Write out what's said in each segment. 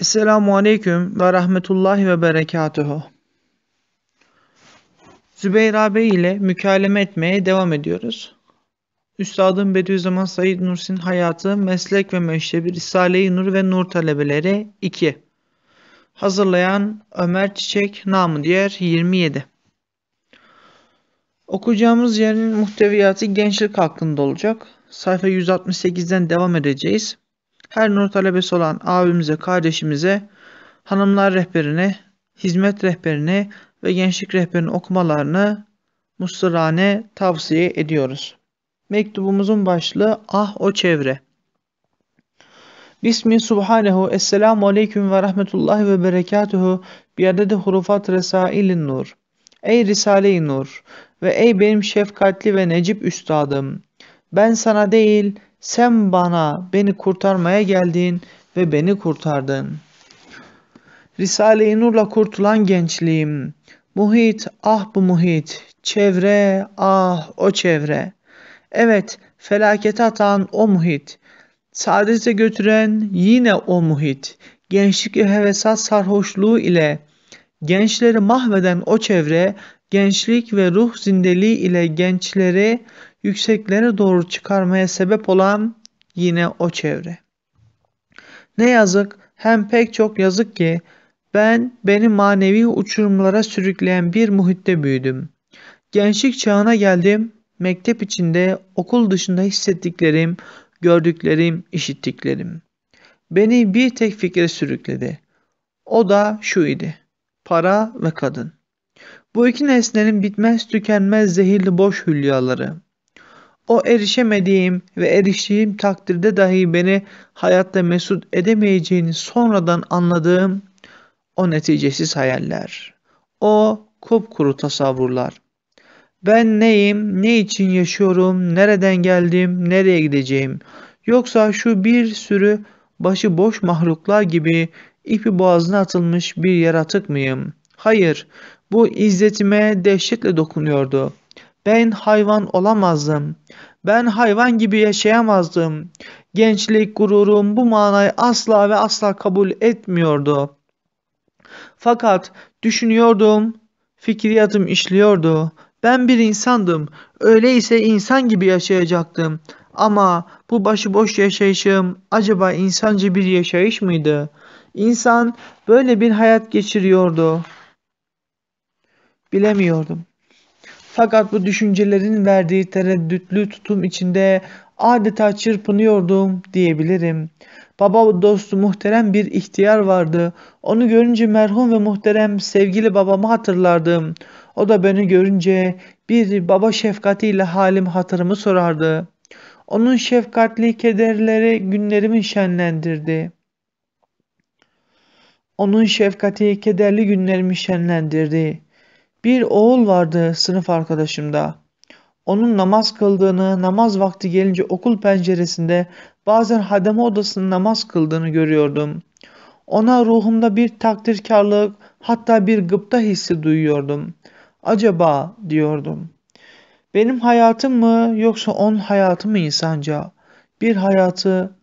Esselamu Aleyküm ve Rahmetullahi ve Berekatuhu. Zübeyir abi ile mükaleme etmeye devam ediyoruz. Üstadım Bediüzzaman Said Nursi'nin hayatı, meslek ve meşrebi Risale-i Nur ve Nur talebeleri 2. Hazırlayan Ömer Çiçek, namı diğer 27. Okuyacağımız yerin muhteviyatı gençlik hakkında olacak. Sayfa 168'den devam edeceğiz. Her nur talebesi olan abimize, kardeşimize, hanımlar rehberine, hizmet rehberine ve gençlik rehberinin okumalarını mustarane tavsiye ediyoruz. Mektubumuzun başlığı Ah o çevre. Bismi Subhanehu Esselamu Aleyküm ve Rahmetullahi ve Berekatuhu Biyadede Hurufat Resailin Nur Ey Risale-i Nur ve ey benim şefkatli ve necip üstadım ben sana değil sen bana beni kurtarmaya geldin ve beni kurtardın. Risale-i Nur'la kurtulan gençliğim. Muhit, ah bu muhit. Çevre, ah o çevre. Evet, felakete atan o muhit. Saadete götüren yine o muhit. Gençlik hevesat sarhoşluğu ile gençleri mahveden o çevre, gençlik ve ruh zindeliği ile gençleri yükseklere doğru çıkarmaya sebep olan yine o çevre. Ne yazık hem pek çok yazık ki ben beni manevi uçurumlara sürükleyen bir muhitte büyüdüm. Gençlik çağına geldim. Mektep içinde, okul dışında hissettiklerim, gördüklerim, işittiklerim. Beni bir tek fikre sürükledi. O da şu idi. Para ve kadın. Bu iki nesnenin bitmez tükenmez zehirli boş hülyaları. O erişemediğim ve eriştiğim takdirde dahi beni hayatta mesut edemeyeceğini sonradan anladığım o neticesiz hayaller, o kupkuru tasavvurlar. Ben neyim, ne için yaşıyorum, nereden geldim, nereye gideceğim? Yoksa şu bir sürü başı boş mahluklar gibi ipi boğazına atılmış bir yaratık mıyım? Hayır, bu izzetime dehşetle dokunuyordu.'' Ben hayvan olamazdım. Ben hayvan gibi yaşayamazdım. Gençlik gururum bu manayı asla ve asla kabul etmiyordu. Fakat düşünüyordum, fikriyatım işliyordu. Ben bir insandım. Öyleyse insan gibi yaşayacaktım. Ama bu başıboş yaşayışım acaba insancı bir yaşayış mıydı? İnsan böyle bir hayat geçiriyordu. Bilemiyordum. Fakat bu düşüncelerin verdiği tereddütlü tutum içinde adeta çırpınıyordum diyebilirim. Baba dostu muhterem bir ihtiyar vardı. Onu görünce merhum ve muhterem sevgili babamı hatırlardım. O da beni görünce bir baba şefkatiyle halim hatırımı sorardı. Onun şefkatli kederleri günlerimi şenlendirdi. Onun şefkati kederli günlerimi şenlendirdi. Bir oğul vardı sınıf arkadaşımda. Onun namaz kıldığını, namaz vakti gelince okul penceresinde bazen hademe odasında namaz kıldığını görüyordum. Ona ruhumda bir takdirkarlık, hatta bir gıpta hissi duyuyordum. Acaba diyordum. Benim hayatım mı yoksa onun hayatı mı insanca? Bir hayatı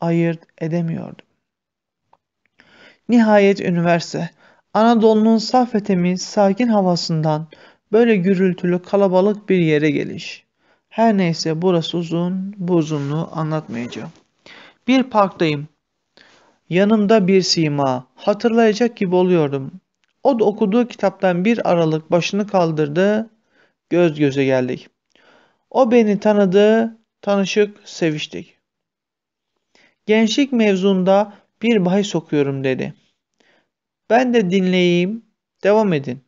ayırt edemiyordum. Nihayet üniversite. Anadolu'nun saf ve temiz, sakin havasından böyle gürültülü kalabalık bir yere geliş. Her neyse burası uzun, bu uzunluğu anlatmayacağım. Bir parktayım. Yanımda bir sima. Hatırlayacak gibi oluyordum. O da okuduğu kitaptan bir aralık başını kaldırdı. Göz göze geldik. O beni tanıdı, tanışık, seviştik. Gençlik mevzunda bir bahis okuyorum dedi. Ben de dinleyeyim. Devam edin.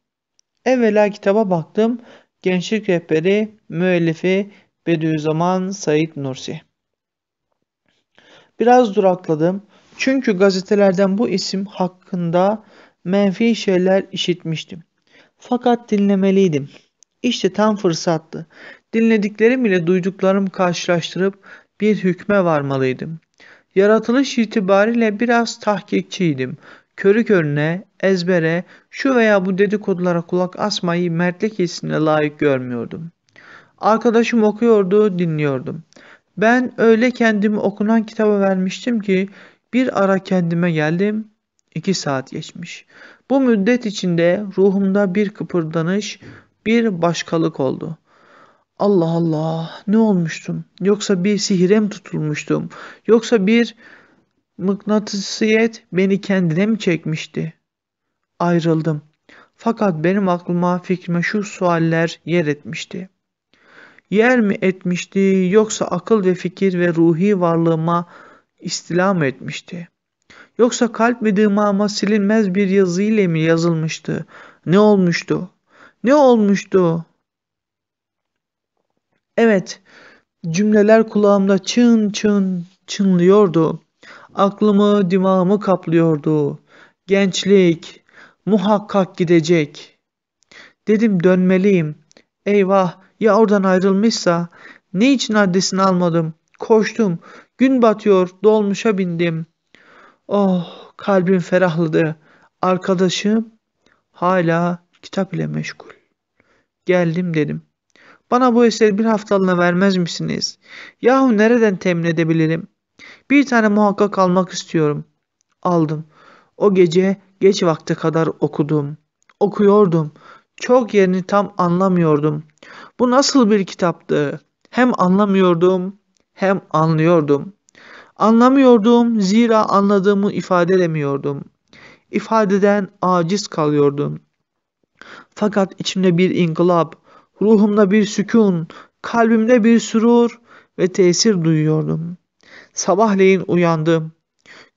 Evvela kitaba baktım. Gençlik Rehberi müellifi Bediüzzaman Said Nursi. Biraz durakladım. Çünkü gazetelerden bu isim hakkında menfi şeyler işitmiştim. Fakat dinlemeliydim. İşte tam fırsattı. Dinlediklerim ile duyduklarım karşılaştırıp bir hükme varmalıydım. Yaratılış itibariyle biraz tahkikçiydim körü körüne, ezbere, şu veya bu dedikodulara kulak asmayı mertlik hissine layık görmüyordum. Arkadaşım okuyordu, dinliyordum. Ben öyle kendimi okunan kitaba vermiştim ki bir ara kendime geldim, iki saat geçmiş. Bu müddet içinde ruhumda bir kıpırdanış, bir başkalık oldu. Allah Allah ne olmuştum? Yoksa bir sihire mi tutulmuştum? Yoksa bir Mıknatısiyet beni kendine mi çekmişti? Ayrıldım. Fakat benim aklıma fikrime şu sualler yer etmişti. Yer mi etmişti yoksa akıl ve fikir ve ruhi varlığıma istila mı etmişti? Yoksa kalp ve dımağıma silinmez bir yazı ile mi yazılmıştı? Ne olmuştu? Ne olmuştu? Evet, cümleler kulağımda çın çın çınlıyordu. Aklımı dimağımı kaplıyordu. Gençlik muhakkak gidecek. Dedim dönmeliyim. Eyvah ya oradan ayrılmışsa ne için adresini almadım. Koştum. Gün batıyor dolmuşa bindim. Oh kalbim ferahladı. Arkadaşım hala kitap ile meşgul. Geldim dedim. Bana bu eseri bir haftalığına vermez misiniz? Yahu nereden temin edebilirim? Bir tane muhakkak almak istiyorum. Aldım. O gece geç vakte kadar okudum. Okuyordum. Çok yerini tam anlamıyordum. Bu nasıl bir kitaptı? Hem anlamıyordum hem anlıyordum. Anlamıyordum zira anladığımı ifade edemiyordum. İfadeden aciz kalıyordum. Fakat içimde bir inkılap, ruhumda bir sükun, kalbimde bir sürur ve tesir duyuyordum. Sabahleyin uyandım.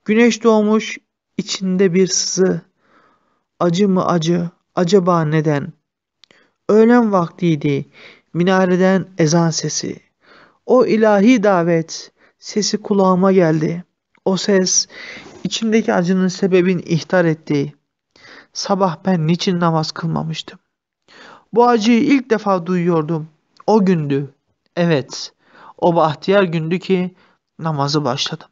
Güneş doğmuş, içinde bir sızı. Acı mı acı, acaba neden? Öğlen vaktiydi, minareden ezan sesi. O ilahi davet sesi kulağıma geldi. O ses içimdeki acının sebebini ihtar etti. Sabah ben niçin namaz kılmamıştım? Bu acıyı ilk defa duyuyordum. O gündü. Evet, o bahtiyar gündü ki Namazı başladım.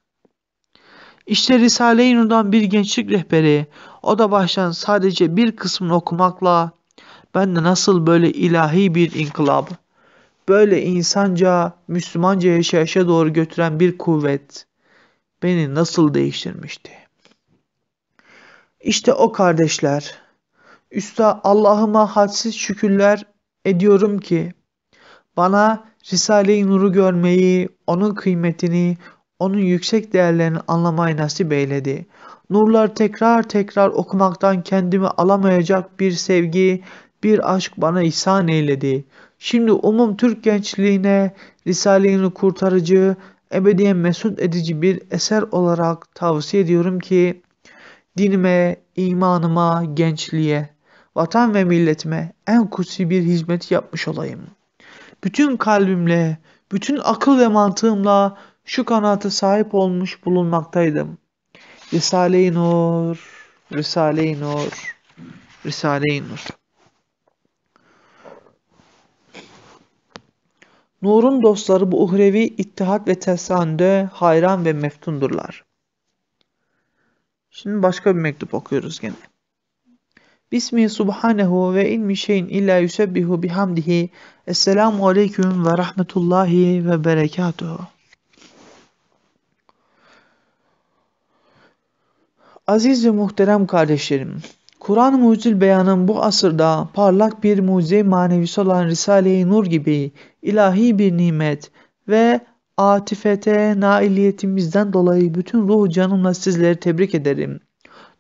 İşte Risale-i Nur'dan bir gençlik rehberi, o da baştan sadece bir kısmını okumakla ben de nasıl böyle ilahi bir inkılap, böyle insanca, Müslümanca yaşayışa doğru götüren bir kuvvet beni nasıl değiştirmişti. İşte o kardeşler, Üsta Allah'ıma hadsiz şükürler ediyorum ki bana Risale-i Nur'u görmeyi, onun kıymetini, onun yüksek değerlerini anlamayı nasip eyledi. Nurlar tekrar tekrar okumaktan kendimi alamayacak bir sevgi, bir aşk bana ihsan eyledi. Şimdi umum Türk gençliğine Risale-i Nur kurtarıcı, ebediyen mesut edici bir eser olarak tavsiye ediyorum ki dinime, imanıma, gençliğe, vatan ve milletime en kutsi bir hizmet yapmış olayım bütün kalbimle, bütün akıl ve mantığımla şu kanaate sahip olmuş bulunmaktaydım. Risale-i Nur, Risale-i Nur, Risale-i Nur. Nur'un dostları bu uhrevi ittihat ve tesande hayran ve meftundurlar. Şimdi başka bir mektup okuyoruz gene. Bismi subhanehu ve In ilmi şeyin illa yusebbihu bihamdihi. Esselamu aleyküm ve rahmetullahi ve berekatuhu. Aziz ve muhterem kardeşlerim, Kur'an-ı Mucil beyanın bu asırda parlak bir mucize manevisi olan Risale-i Nur gibi ilahi bir nimet ve atifete nailiyetimizden dolayı bütün ruh canımla sizleri tebrik ederim.''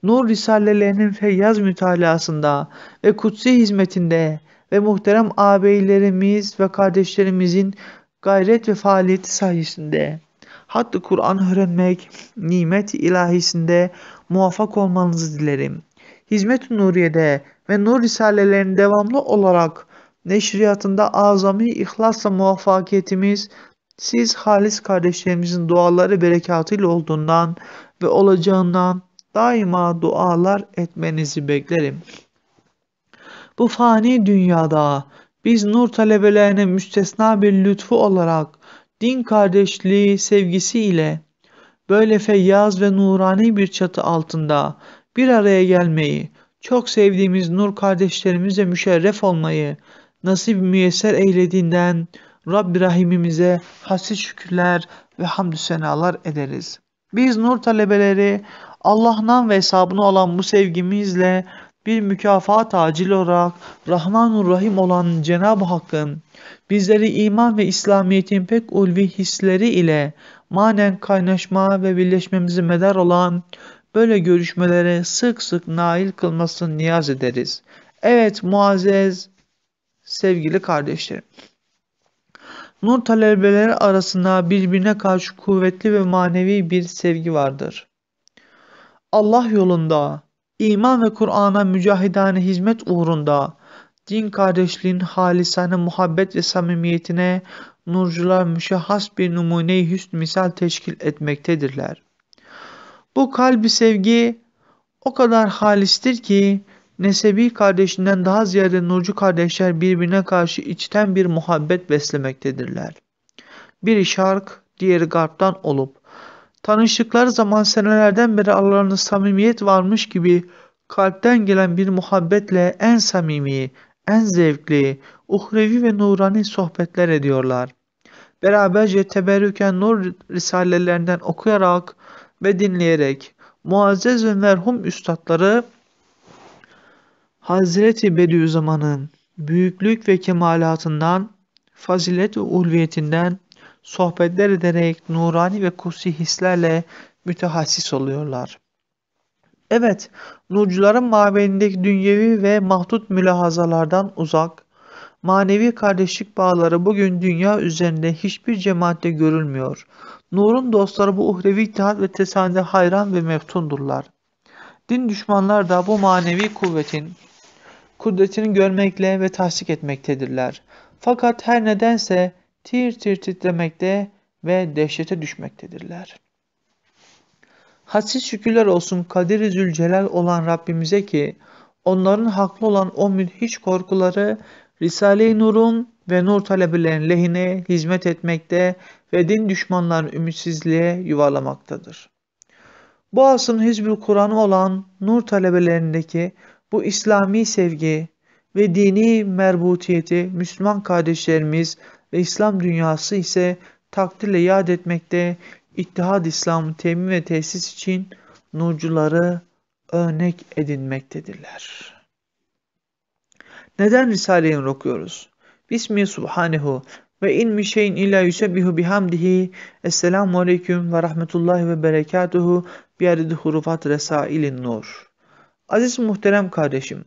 nur risalelerinin feyyaz mütalasında ve kutsi hizmetinde ve muhterem ağabeylerimiz ve kardeşlerimizin gayret ve faaliyeti sayesinde hatta Kur'an öğrenmek nimet ilahisinde muvaffak olmanızı dilerim. Hizmet Nuriye'de ve Nur Risalelerinin devamlı olarak neşriyatında azami ihlasla muvaffakiyetimiz siz halis kardeşlerimizin duaları berekatıyla olduğundan ve olacağından daima dualar etmenizi beklerim. Bu fani dünyada biz nur talebelerine müstesna bir lütfu olarak din kardeşliği sevgisiyle böyle feyyaz ve nurani bir çatı altında bir araya gelmeyi, çok sevdiğimiz nur kardeşlerimize müşerref olmayı nasip müyesser eylediğinden Rabbi Rahimimize hasi şükürler ve hamdü senalar ederiz. Biz nur talebeleri Allah'ın ve hesabına olan bu sevgimizle bir mükafat acil olarak Rahmanur Rahim olan Cenab-ı Hakk'ın bizleri iman ve İslamiyet'in pek ulvi hisleri ile manen kaynaşma ve birleşmemizi medar olan böyle görüşmelere sık sık nail kılmasını niyaz ederiz. Evet muazzez sevgili kardeşlerim. Nur talebeleri arasında birbirine karşı kuvvetli ve manevi bir sevgi vardır. Allah yolunda, iman ve Kur'an'a mücahidane hizmet uğrunda, din kardeşliğin halisane muhabbet ve samimiyetine nurcular müşahhas bir numune-i hüsn misal teşkil etmektedirler. Bu kalbi sevgi o kadar halistir ki Nesebi kardeşinden daha ziyade nurcu kardeşler birbirine karşı içten bir muhabbet beslemektedirler. Biri şark, diğeri garptan olup, tanıştıkları zaman senelerden beri aralarında samimiyet varmış gibi kalpten gelen bir muhabbetle en samimi, en zevkli, uhrevi ve nurani sohbetler ediyorlar. Beraberce teberrüken nur risalelerinden okuyarak ve dinleyerek muazzez ve merhum üstadları Hazreti Bediüzzaman'ın büyüklük ve kemalatından, fazilet ve ulviyetinden sohbetler ederek nurani ve kutsi hislerle mütehassis oluyorlar. Evet, nurcuların mabedindeki dünyevi ve mahdut mülahazalardan uzak, manevi kardeşlik bağları bugün dünya üzerinde hiçbir cemaatte görülmüyor. Nur'un dostları bu uhrevi ittihat ve tesanide hayran ve meftundurlar. Din düşmanlar da bu manevi kuvvetin kudretini görmekle ve tasdik etmektedirler. Fakat her nedense tir tir titremekte ve dehşete düşmektedirler. Hadsiz şükürler olsun Kadir-i Zülcelal olan Rabbimize ki onların haklı olan o müthiş korkuları Risale-i Nur'un ve nur talebelerinin lehine hizmet etmekte ve din düşmanlarını ümitsizliğe yuvarlamaktadır. Bu asrın Hizbül Kur'an'ı olan nur talebelerindeki bu İslami sevgi ve dini merbutiyeti Müslüman kardeşlerimiz ve İslam dünyası ise takdirle yad etmekte İttihad İslam'ı temin ve tesis için nurcuları örnek edinmektedirler. Neden Risale'yi okuyoruz? Bismi Subhanehu ve in mi şeyin illa yusebbihu bihamdihi Esselamu Aleyküm ve Rahmetullahi ve Berekatuhu bi adedi hurufat resailin nur. Aziz muhterem kardeşim,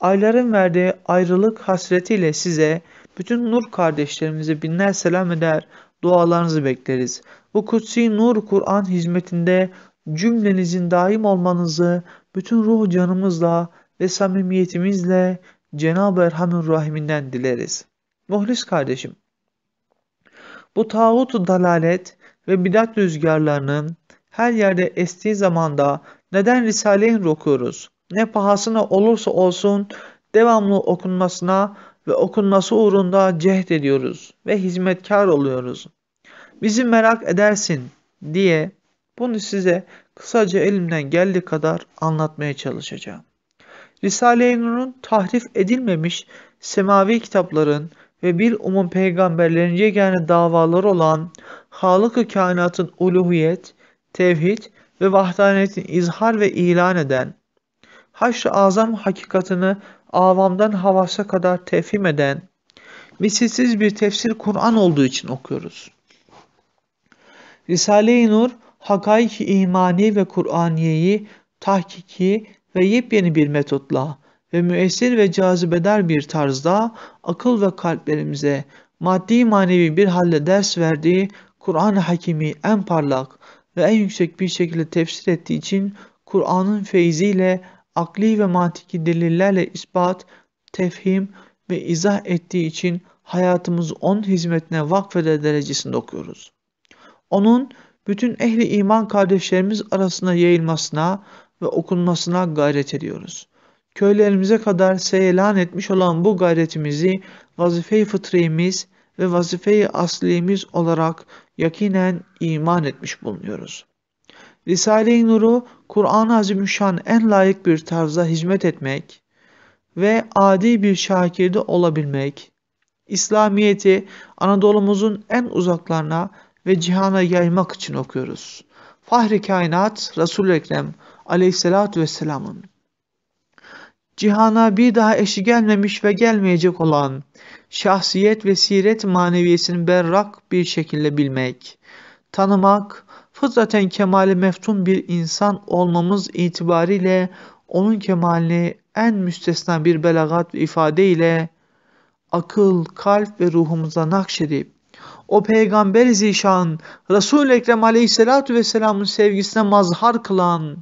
ayların verdiği ayrılık hasretiyle size bütün nur kardeşlerimize binler selam eder, dualarınızı bekleriz. Bu kutsi nur Kur'an hizmetinde cümlenizin daim olmanızı bütün ruh canımızla ve samimiyetimizle Cenab-ı Erhamün Rahim'inden dileriz. Muhlis kardeşim, bu tağut dalalet ve bidat rüzgarlarının her yerde estiği zamanda neden Risale-i Nur okuyoruz? Ne pahasına olursa olsun devamlı okunmasına ve okunması uğrunda cehd ediyoruz ve hizmetkar oluyoruz. Bizi merak edersin diye bunu size kısaca elimden geldiği kadar anlatmaya çalışacağım. Risale-i Nur'un tahrif edilmemiş semavi kitapların ve bir umum peygamberlerin yegane davaları olan Halık-ı Kainat'ın uluhiyet, tevhid ve vahdaniyetini izhar ve ilan eden, haşr-ı azam hakikatını avamdan havasa kadar tefhim eden, misilsiz bir tefsir Kur'an olduğu için okuyoruz. Risale-i Nur, hakaik imani ve Kur'aniyeyi tahkiki ve yepyeni bir metotla ve müessir ve cazibedar bir tarzda akıl ve kalplerimize maddi manevi bir halde ders verdiği Kur'an-ı Hakimi en parlak ve en yüksek bir şekilde tefsir ettiği için Kur'an'ın feyziyle akli ve mantiki delillerle ispat, tefhim ve izah ettiği için hayatımızı onun hizmetine vakfede derecesinde okuyoruz. Onun bütün ehli iman kardeşlerimiz arasında yayılmasına ve okunmasına gayret ediyoruz. Köylerimize kadar seyelan etmiş olan bu gayretimizi vazife-i fıtrimiz ve vazifeyi aslimiz olarak yakinen iman etmiş bulunuyoruz. Risale-i Nur'u Kur'an-ı Azimüşşan en layık bir tarzda hizmet etmek ve adi bir şakirde olabilmek, İslamiyeti Anadolu'muzun en uzaklarına ve cihana yaymak için okuyoruz. Fahri kainat Resul-i Ekrem aleyhissalatü vesselamın cihana bir daha eşi gelmemiş ve gelmeyecek olan şahsiyet ve siret maneviyesini berrak bir şekilde bilmek, tanımak, fıtraten kemali meftun bir insan olmamız itibariyle onun kemalini en müstesna bir belagat ve ifade ile akıl, kalp ve ruhumuza nakşedip o peygamber zişan Resul-i Ekrem aleyhissalatu vesselamın sevgisine mazhar kılan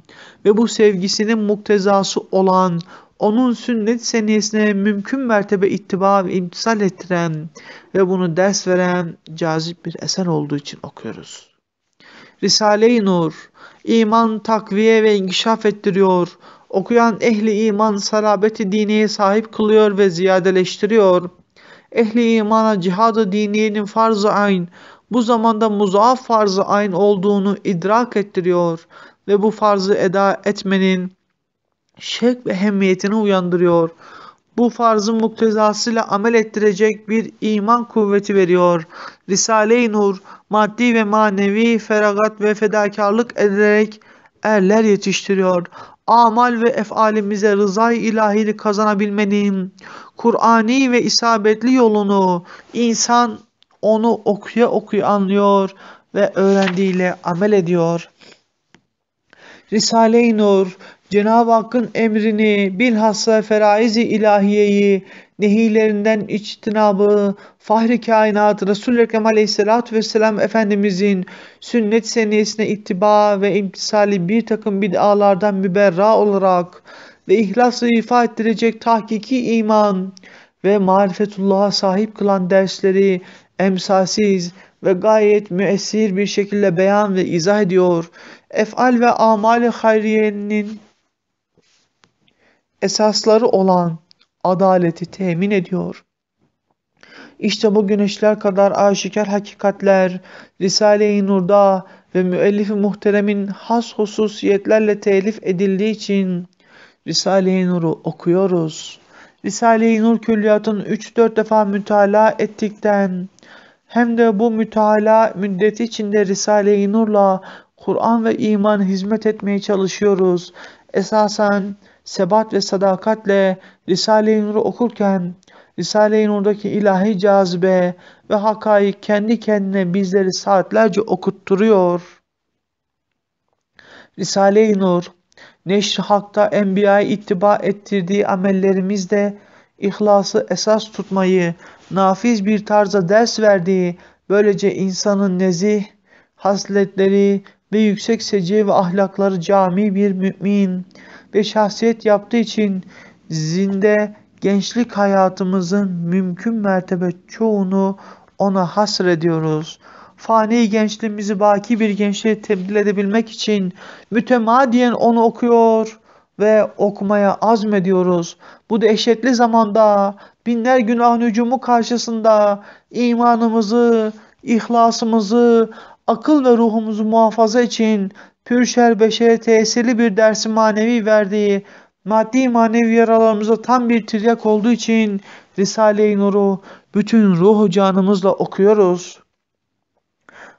ve bu sevgisinin muktezası olan onun sünnet seniyesine mümkün mertebe ittiba ve imtisal ettiren ve bunu ders veren cazip bir eser olduğu için okuyoruz. Risale-i Nur, iman takviye ve inkişaf ettiriyor, okuyan ehli iman sarabeti diniye sahip kılıyor ve ziyadeleştiriyor. Ehli imana cihadı diniyenin farz-ı ayn, bu zamanda muzaaf farz-ı ayn olduğunu idrak ettiriyor ve bu farzı eda etmenin şek ve hemmiyetini uyandırıyor. Bu farzın muktezasıyla amel ettirecek bir iman kuvveti veriyor. Risale-i Nur maddi ve manevi feragat ve fedakarlık ederek erler yetiştiriyor. Amal ve efalimize rızay ilahili kazanabilmenin Kur'ani ve isabetli yolunu insan onu okuya okuya anlıyor ve öğrendiğiyle amel ediyor. Risale-i Nur Cenab-ı Hakk'ın emrini, bilhassa feraizi ilahiyeyi, nehilerinden içtinabı, fahri kainatı, Resul-i Ekrem aleyhissalatü vesselam Efendimizin sünnet seniyesine ittiba ve imtisali bir takım bid'alardan müberra olarak ve ihlası ifa ettirecek tahkiki iman ve marifetullah'a sahip kılan dersleri emsalsiz ve gayet müessir bir şekilde beyan ve izah ediyor. Efal ve amali hayriyenin esasları olan adaleti temin ediyor. İşte bu güneşler kadar aşikar hakikatler Risale-i Nur'da ve müellif-i muhteremin has hususiyetlerle telif edildiği için Risale-i Nur'u okuyoruz. Risale-i Nur külliyatını 3-4 defa mütala ettikten hem de bu mütala müddeti içinde Risale-i Nur'la Kur'an ve iman hizmet etmeye çalışıyoruz. Esasen sebat ve sadakatle Risale-i Nur'u okurken Risale-i Nur'daki ilahi cazibe ve hakaik kendi kendine bizleri saatlerce okutturuyor. Risale-i Nur, neşr hakta enbiyaya ittiba ettirdiği amellerimizde ihlası esas tutmayı, nafiz bir tarza ders verdiği, böylece insanın nezih, hasletleri ve yüksek sece ve ahlakları cami bir mümin, ve şahsiyet yaptığı için zinde gençlik hayatımızın mümkün mertebe çoğunu ona hasrediyoruz. Fani gençliğimizi baki bir gençliğe tebdil edebilmek için mütemadiyen onu okuyor ve okumaya azmediyoruz. Bu dehşetli zamanda binler günah hücumu karşısında imanımızı, ihlasımızı, akıl ve ruhumuzu muhafaza için pürşer beşere tesirli bir dersi manevi verdiği, maddi manevi yaralarımıza tam bir tiryak olduğu için Risale-i Nur'u bütün ruhu canımızla okuyoruz.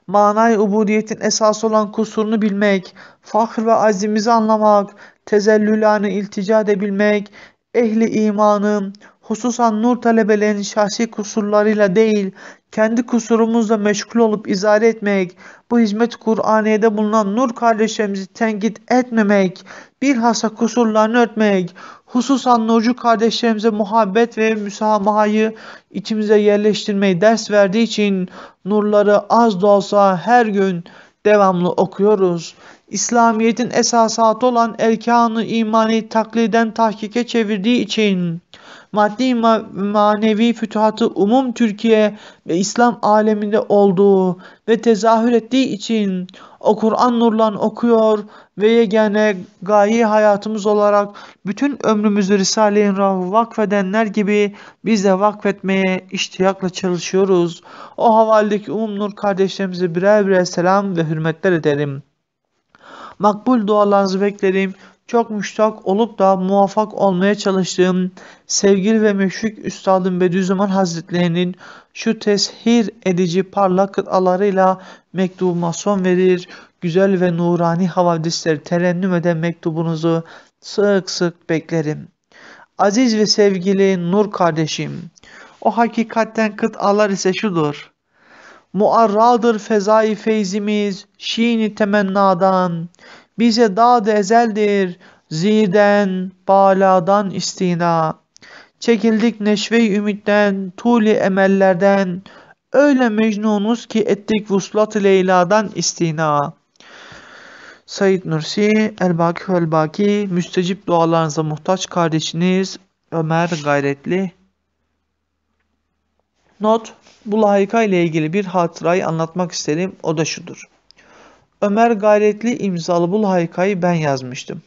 Manay ubudiyetin esas olan kusurunu bilmek, fahr ve azimizi anlamak, tezellülanı iltica edebilmek, ehli imanın hususan nur talebelerinin şahsi kusurlarıyla değil, kendi kusurumuzla meşgul olup izah etmek, bu hizmet Kur'an'ıda bulunan nur kardeşlerimizi tenkit etmemek, bilhassa kusurlarını örtmek, hususan nurcu kardeşlerimize muhabbet ve müsamahayı içimize yerleştirmeyi ders verdiği için nurları az da olsa her gün devamlı okuyoruz. İslamiyet'in esasatı olan erkanı imani takliden tahkike çevirdiği için maddi manevi fütuhatı umum Türkiye ve İslam aleminde olduğu ve tezahür ettiği için o Kur'an nurlan okuyor ve yegane gayi hayatımız olarak bütün ömrümüzü Risale-i Nur'a vakfedenler gibi biz de vakfetmeye iştiyakla çalışıyoruz. O havaldeki umum nur kardeşlerimize birer birer selam ve hürmetler ederim. Makbul dualarınızı beklerim çok müştak olup da muvaffak olmaya çalıştığım sevgili ve müşfik Üstadım Bediüzzaman Hazretlerinin şu teshir edici parlak kıtalarıyla mektubuma son verir, güzel ve nurani havadisleri terennüm eden mektubunuzu sık sık beklerim. Aziz ve sevgili Nur kardeşim, o hakikatten kıtalar ise şudur. Muarradır fezai feyzimiz, şiini temennadan, bize dağ da ezeldir. Zirden, baladan istina. Çekildik neşvey ümitten, tuli emellerden. Öyle mecnunuz ki ettik vuslat Leyla'dan istina. Said Nursi, El-Baki El-Baki, müstecip dualarınıza muhtaç kardeşiniz Ömer Gayretli. Not, bu layıka ile ilgili bir hatırayı anlatmak isterim. O da şudur. Ömer Gayretli imzalı bu haykayı ben yazmıştım.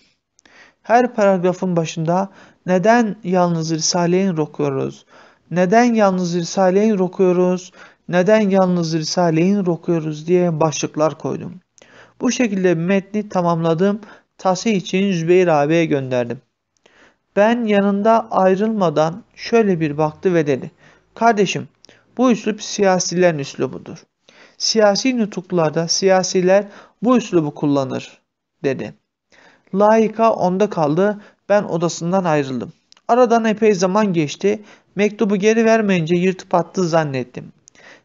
Her paragrafın başında neden yalnız Risale'yi okuyoruz? Neden yalnız Risale'yi okuyoruz? Neden yalnız Risale'yi okuyoruz diye başlıklar koydum. Bu şekilde metni tamamladım. tası için Zübeyir abiye gönderdim. Ben yanında ayrılmadan şöyle bir baktı ve dedi. Kardeşim bu üslup siyasilerin üslubudur. Siyasi nutuklarda siyasiler bu üslubu kullanır dedi. Laika onda kaldı. Ben odasından ayrıldım. Aradan epey zaman geçti. Mektubu geri vermeyince yırtıp attı zannettim.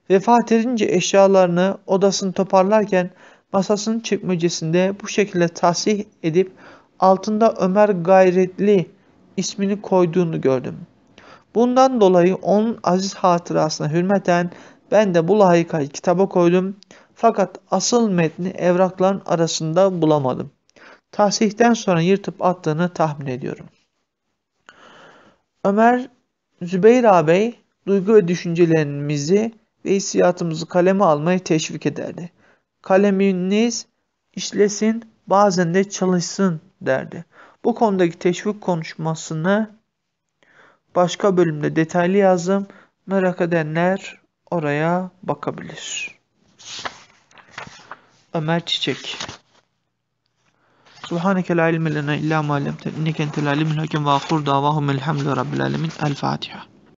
Vefat edince eşyalarını odasını toparlarken masasının çekmecesinde bu şekilde tahsih edip altında Ömer Gayretli ismini koyduğunu gördüm. Bundan dolayı onun aziz hatırasına hürmeten ben de bu lahikayı kitaba koydum. Fakat asıl metni evrakların arasında bulamadım. Tahsihten sonra yırtıp attığını tahmin ediyorum. Ömer Zübeyir ağabey duygu ve düşüncelerimizi ve hissiyatımızı kaleme almayı teşvik ederdi. Kaleminiz işlesin bazen de çalışsın derdi. Bu konudaki teşvik konuşmasını başka bölümde detaylı yazdım. Merak edenler oraya bakabilir. Ömer Çiçek Subhaneke la ilme lena illa ma allamtena inneke entel alimul hakem ve ahur davahumul hamdu rabbil alamin. El Fatiha.